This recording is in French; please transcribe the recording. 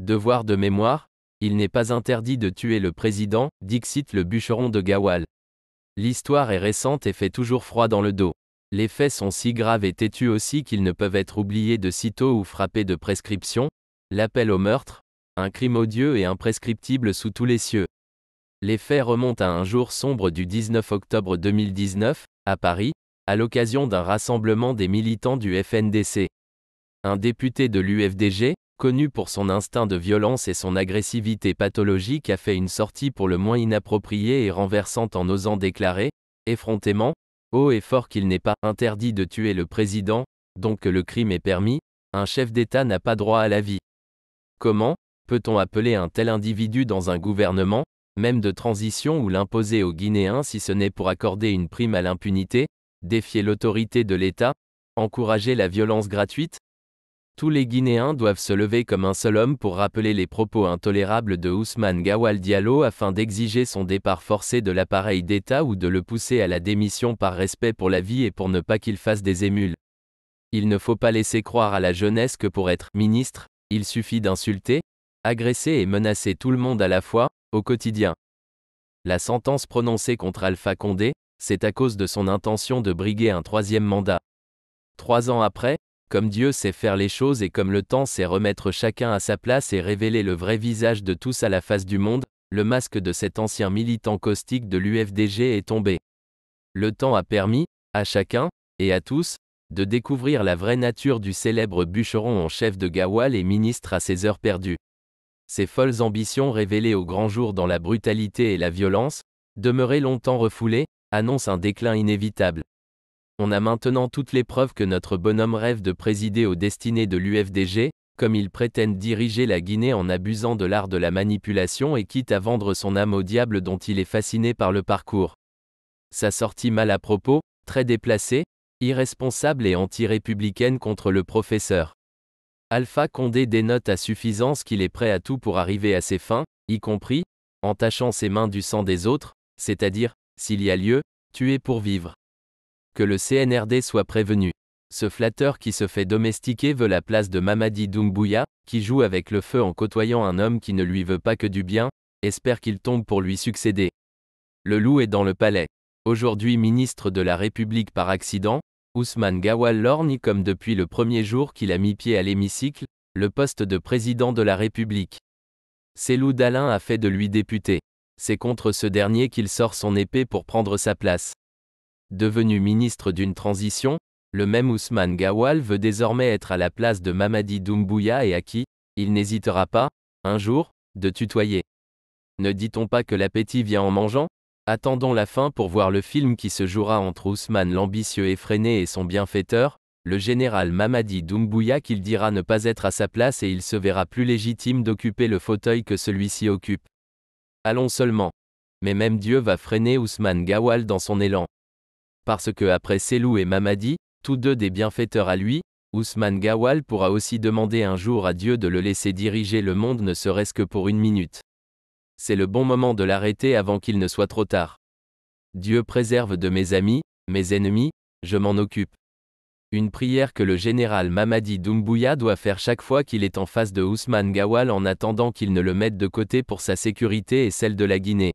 Devoir de mémoire, il n'est pas interdit de tuer le président, dixit le bûcheron de Gawal. L'histoire est récente et fait toujours froid dans le dos. Les faits sont si graves et têtus aussi qu'ils ne peuvent être oubliés de sitôt ou frappés de prescription, l'appel au meurtre, un crime odieux et imprescriptible sous tous les cieux. Les faits remontent à un jour sombre du 19 octobre 2019, à Paris, à l'occasion d'un rassemblement des militants du FNDC. Un député de l'UFDG, connu pour son instinct de violence et son agressivité pathologique, a fait une sortie pour le moins inappropriée et renversante en osant déclarer, effrontément, haut et fort qu'il n'est pas interdit de tuer le président, donc que le crime est permis, un chef d'État n'a pas droit à la vie. Comment peut-on appeler un tel individu dans un gouvernement, même de transition ou l'imposer aux Guinéens si ce n'est pour accorder une prime à l'impunité, défier l'autorité de l'État, encourager la violence gratuite, tous les Guinéens doivent se lever comme un seul homme pour rappeler les propos intolérables de Ousmane Gawal Diallo afin d'exiger son départ forcé de l'appareil d'État ou de le pousser à la démission par respect pour la vie et pour ne pas qu'il fasse des émules. Il ne faut pas laisser croire à la jeunesse que pour être ministre, il suffit d'insulter, agresser et menacer tout le monde à la fois, au quotidien. La sentence prononcée contre Alpha Condé, c'est à cause de son intention de briguer un troisième mandat. Trois ans après, comme Dieu sait faire les choses et comme le temps sait remettre chacun à sa place et révéler le vrai visage de tous à la face du monde, le masque de cet ancien militant caustique de l'UFDG est tombé. Le temps a permis, à chacun, et à tous, de découvrir la vraie nature du célèbre bûcheron en chef de Gawal et ministre à ses heures perdues. Ses folles ambitions révélées au grand jour dans la brutalité et la violence, demeurées longtemps refoulées, annoncent un déclin inévitable. On a maintenant toutes les preuves que notre bonhomme rêve de présider aux destinées de l'UFDG, comme il prétend diriger la Guinée en abusant de l'art de la manipulation et quitte à vendre son âme au diable dont il est fasciné par le parcours. Sa sortie mal à propos, très déplacée, irresponsable et anti-républicaine contre le professeur. Alpha Condé dénote à suffisance qu'il est prêt à tout pour arriver à ses fins, y compris, en tachant ses mains du sang des autres, c'est-à-dire, s'il y a lieu, tuer pour vivre. Que le CNRD soit prévenu. Ce flatteur qui se fait domestiquer veut la place de Mamadi Doumbouya, qui joue avec le feu en côtoyant un homme qui ne lui veut pas que du bien, espère qu'il tombe pour lui succéder. Le loup est dans le palais. Aujourd'hui ministre de la République par accident, Ousmane Gawal Lorni comme depuis le premier jour qu'il a mis pied à l'hémicycle, le poste de président de la République. C'est loup d'Alain a fait de lui député. C'est contre ce dernier qu'il sort son épée pour prendre sa place. Devenu ministre d'une transition, le même Ousmane Gawal veut désormais être à la place de Mamadi Doumbouya et à qui, il n'hésitera pas, un jour, de tutoyer. Ne dit-on pas que l'appétit vient en mangeant Attendons la fin pour voir le film qui se jouera entre Ousmane l'ambitieux effréné et son bienfaiteur, le général Mamadi Doumbouya qu'il dira ne pas être à sa place et il se verra plus légitime d'occuper le fauteuil que celui-ci occupe. Allons seulement. Mais même Dieu va freiner Ousmane Gawal dans son élan parce que après Selou et Mamadi, tous deux des bienfaiteurs à lui, Ousmane Gawal pourra aussi demander un jour à Dieu de le laisser diriger le monde ne serait-ce que pour une minute. C'est le bon moment de l'arrêter avant qu'il ne soit trop tard. Dieu préserve de mes amis, mes ennemis, je m'en occupe. Une prière que le général Mamadi Doumbouya doit faire chaque fois qu'il est en face de Ousmane Gawal en attendant qu'il ne le mette de côté pour sa sécurité et celle de la Guinée.